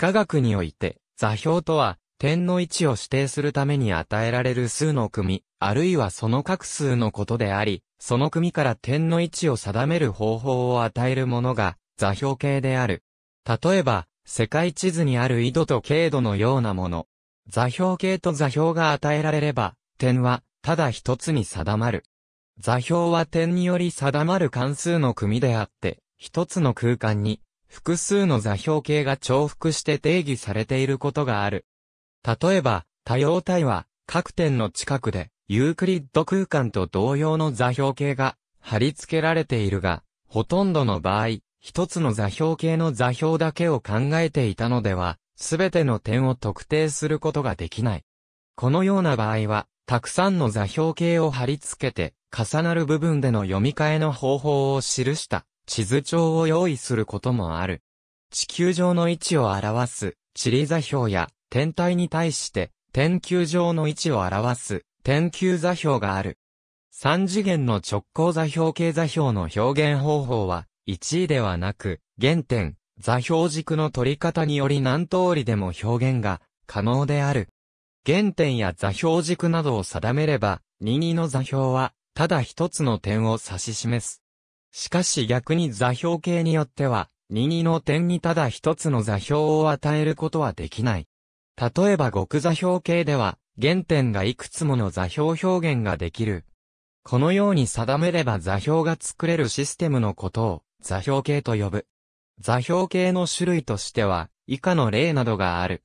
科学において、座標とは、点の位置を指定するために与えられる数の組、あるいはその各数のことであり、その組から点の位置を定める方法を与えるものが、座標系である。例えば、世界地図にある緯度と経度のようなもの。座標系と座標が与えられれば、点は、ただ一つに定まる。座標は点により定まる関数の組であって、一つの空間に、複数の座標系が重複して定義されていることがある。例えば、多様体は、各点の近くで、ユークリッド空間と同様の座標系が貼り付けられているが、ほとんどの場合、一つの座標系の座標だけを考えていたのでは、すべての点を特定することができない。このような場合は、たくさんの座標系を貼り付けて、重なる部分での読み替えの方法を記した地図帳を用意することもある。地球上の位置を表す地理座標や天体に対して天球上の位置を表す天球座標がある。三次元の直行座標系座標の表現方法は1位ではなく原点、座標軸の取り方により何通りでも表現が可能である。原点や座標軸などを定めれば、任意の座標は、ただ一つの点を指し示す。しかし逆に座標形によっては、意の点にただ一つの座標を与えることはできない。例えば極座標形では、原点がいくつもの座標表現ができる。このように定めれば座標が作れるシステムのことを座標形と呼ぶ。座標形の種類としては、以下の例などがある。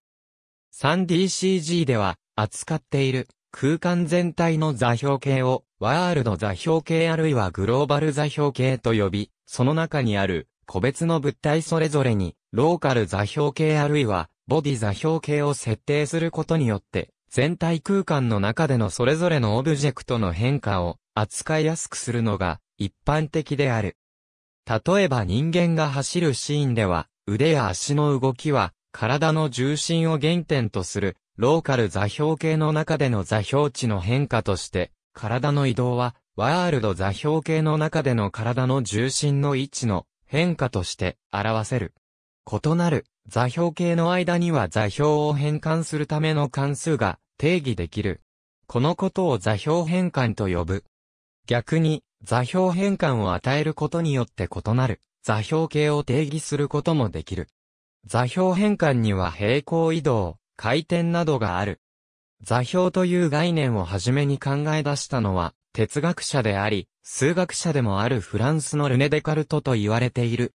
3DCG では、扱っている空間全体の座標形をワールド座標系あるいはグローバル座標系と呼び、その中にある個別の物体それぞれにローカル座標系あるいはボディ座標系を設定することによって全体空間の中でのそれぞれのオブジェクトの変化を扱いやすくするのが一般的である。例えば人間が走るシーンでは腕や足の動きは体の重心を原点とするローカル座標系の中での座標値の変化として体の移動は、ワールド座標系の中での体の重心の位置の変化として表せる。異なる座標系の間には座標を変換するための関数が定義できる。このことを座標変換と呼ぶ。逆に、座標変換を与えることによって異なる座標系を定義することもできる。座標変換には平行移動、回転などがある。座標という概念をはじめに考え出したのは、哲学者であり、数学者でもあるフランスのルネ・デカルトと言われている。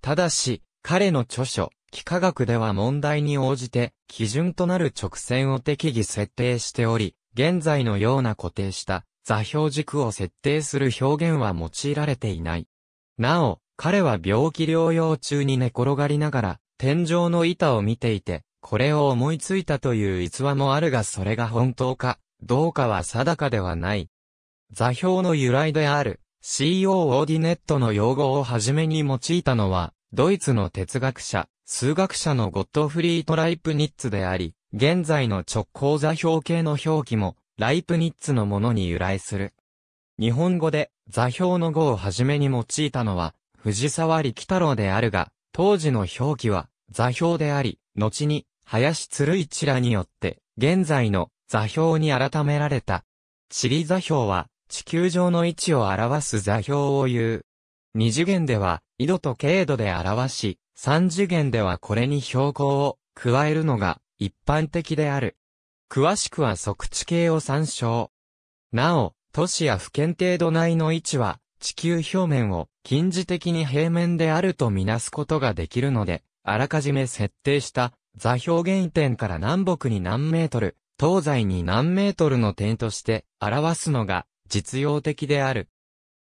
ただし、彼の著書、幾何学では問題に応じて、基準となる直線を適宜設定しており、現在のような固定した座標軸を設定する表現は用いられていない。なお、彼は病気療養中に寝転がりながら、天井の板を見ていて、これを思いついたという逸話もあるがそれが本当か、どうかは定かではない。座標の由来である、CO オーディネットの用語をはじめに用いたのは、ドイツの哲学者、数学者のゴットフリート・ライプニッツであり、現在の直行座標系の表記も、ライプニッツのものに由来する。日本語で、座標の語をはじめに用いたのは、藤沢力太郎であるが、当時の表記は、座標であり、後に、林鶴一らによって、現在の座標に改められた。地理座標は、地球上の位置を表す座標を言う。二次元では、緯度と経度で表し、三次元ではこれに標高を加えるのが一般的である。詳しくは測地形を参照。なお、都市や府県程度内の位置は、地球表面を近似的に平面であるとみなすことができるので、あらかじめ設定した座標原点から南北に何メートル、東西に何メートルの点として表すのが実用的である。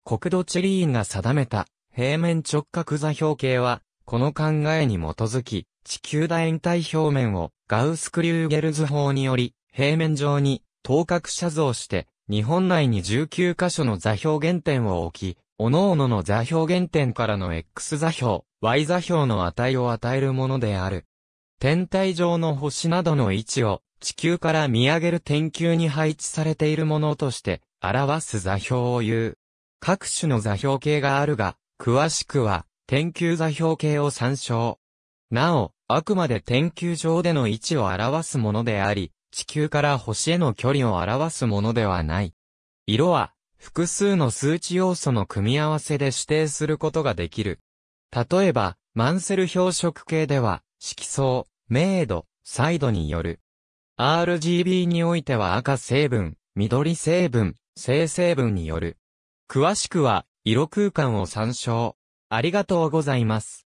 国土地理院が定めた平面直角座標系は、この考えに基づき、地球楕円体表面をガウス・クリューゲルズ法により、平面上に等角写像して、日本内に19箇所の座標原点を置き、各々の座標原点からの X 座標、Y 座標の値を与えるものである。天体上の星などの位置を地球から見上げる天球に配置されているものとして表す座標を言う。各種の座標系があるが、詳しくは天球座標系を参照。なお、あくまで天球上での位置を表すものであり、地球から星への距離を表すものではない。色は複数の数値要素の組み合わせで指定することができる。例えば、マンセル標色系では、色相、明度、彩度による。RGB においては赤成分、緑成分、正成分による。詳しくは、色空間を参照。ありがとうございます。